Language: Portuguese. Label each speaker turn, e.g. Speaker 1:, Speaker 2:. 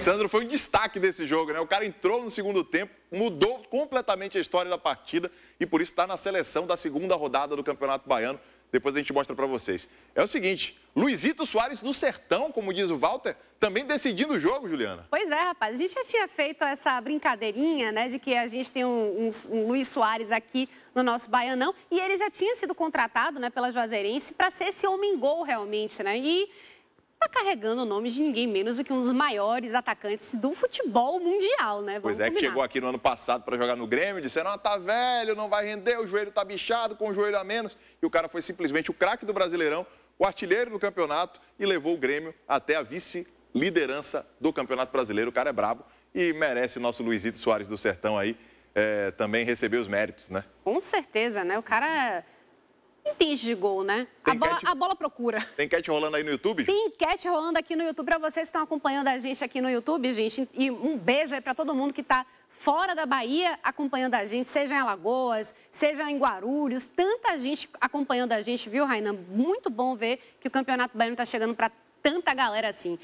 Speaker 1: Sandro foi um destaque desse jogo, né? O cara entrou no segundo tempo, mudou completamente a história da partida e por isso está na seleção da segunda rodada do Campeonato Baiano. Depois a gente mostra para vocês. É o seguinte, Luizito Soares do Sertão, como diz o Walter, também decidindo o jogo, Juliana.
Speaker 2: Pois é, rapaz. A gente já tinha feito essa brincadeirinha, né, de que a gente tem um, um, um Luiz Soares aqui no nosso Baianão. E ele já tinha sido contratado, né, pela Juazeirense para ser esse homem gol realmente, né? E está carregando o nome de ninguém menos do que um dos maiores atacantes do futebol mundial, né? Vamos pois é, combinar. que chegou
Speaker 1: aqui no ano passado para jogar no Grêmio, disseram, ah, tá velho, não vai render, o joelho tá bichado, com o joelho a menos. E o cara foi simplesmente o craque do Brasileirão, o artilheiro do campeonato e levou o Grêmio até a vice-liderança do Campeonato Brasileiro. O cara é brabo e merece nosso Luizito Soares do Sertão aí é, também receber os
Speaker 3: méritos, né?
Speaker 2: Com certeza, né? O cara tens gol, né? A bola, a bola, procura.
Speaker 3: Tem enquete rolando aí no YouTube?
Speaker 2: Tem enquete rolando aqui no YouTube para vocês que estão acompanhando a gente aqui no YouTube, gente. E um beijo aí para todo mundo que está fora da Bahia acompanhando a gente, seja em Alagoas, seja em Guarulhos, tanta gente acompanhando a gente, viu, Rainan? Muito bom ver que o Campeonato Baiano está chegando para tanta galera assim.